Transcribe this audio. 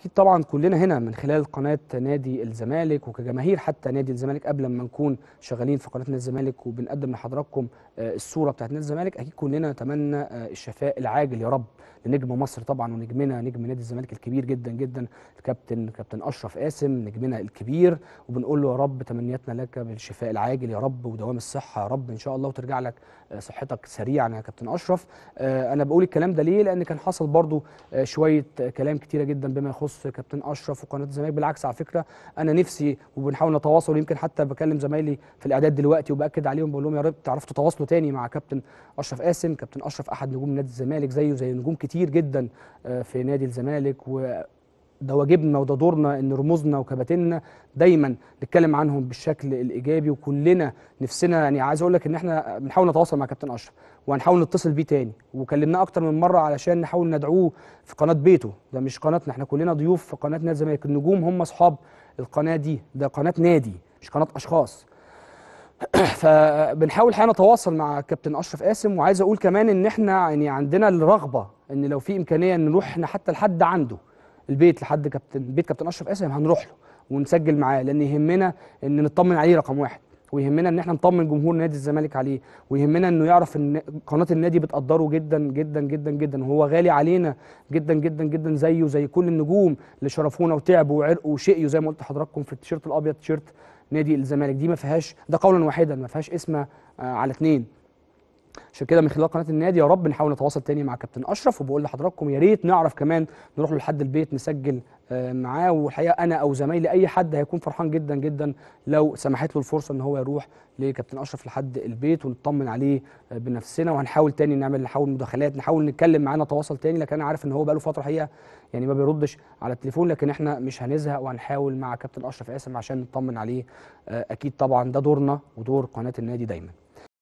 اكيد طبعا كلنا هنا من خلال قناه نادي الزمالك وكجماهير حتى نادي الزمالك قبل ما نكون شغالين في قناه نادي الزمالك وبنقدم لحضراتكم آه، الصوره بتاعت نادي الزمالك اكيد كلنا نتمنى آه، الشفاء العاجل يا رب لنجم مصر طبعا ونجمنا نجم نادي الزمالك الكبير جدا جدا الكابتن كابتن اشرف قاسم نجمنا الكبير وبنقول له يا رب تمنياتنا لك بالشفاء العاجل يا رب ودوام الصحه يا رب ان شاء الله وترجع لك آه، صحتك سريعا يا كابتن اشرف آه، انا بقول الكلام ده ليه لان كان حصل برضو آه، شويه كلام كتيره جدا بما يخص كابتن اشرف وقناه الزمالك بالعكس على فكره انا نفسي وبنحاول نتواصل يمكن حتى بكلم زمايلي في الاعداد دلوقتي وباكد عليهم بقول لهم يا رب تعرفوا تتواصلوا تاني مع كابتن اشرف قاسم كابتن اشرف احد نجوم نادي الزمالك زيه زي نجوم كتير كتير جدا آه، في نادي الزمالك و ده واجبنا وده دورنا ان رموزنا وكباتننا دايما نتكلم عنهم بالشكل الايجابي وكلنا نفسنا يعني عايز اقول لك ان احنا بنحاول نتواصل مع كابتن اشرف وهنحاول نتصل بيه تاني وكلمناه اكتر من مره علشان نحاول ندعوه في قناه بيته ده مش قناتنا احنا كلنا ضيوف في قناه نادي الزمالك النجوم هم اصحاب القناه دي ده قناه نادي مش قناه اشخاص فبنحاول الحقيقه نتواصل مع كابتن اشرف قاسم وعايز اقول كمان ان احنا يعني عندنا الرغبه ان لو في امكانيه ان نروح احنا حتى لحد عنده البيت لحد كابتن بيت كابتن اشرف قاسم هنروح له ونسجل معاه لان يهمنا ان نطمن عليه رقم واحد ويهمنا ان احنا نطمن جمهور نادي الزمالك عليه ويهمنا انه يعرف ان قناه النادي بتقدره جدا جدا جدا جدا وهو غالي علينا جدا جدا جدا زيه زي كل النجوم اللي شرفونا وتعبوا وعرقوا وشقيوا زي ما قلت لحضراتكم في التيشيرت الابيض تيشيرت نادي الزمالك دي ما فيهاش ده قولا واحدا ما فيهاش اسم آه، على اثنين عشان كده من خلال قناه النادي يا رب نحاول نتواصل تاني مع كابتن اشرف وبقول لحضراتكم يا ريت نعرف كمان نروح له لحد البيت نسجل آه، معاه والحقيقه انا او زمايلي اي حد هيكون فرحان جدا جدا لو سمحت له الفرصه ان هو يروح لكابتن اشرف لحد البيت ونطمن عليه آه، بنفسنا وهنحاول تاني نعمل نحاول مداخلات نحاول نتكلم معاه نتواصل تاني لكن انا عارف ان هو بقاله فتره حقيقه يعني ما بيردش على التليفون لكن احنا مش هنزهق وهنحاول مع كابتن اشرف قاسم عشان نطمن عليه آه، اكيد طبعا ده دورنا ودور قناه النادي دايما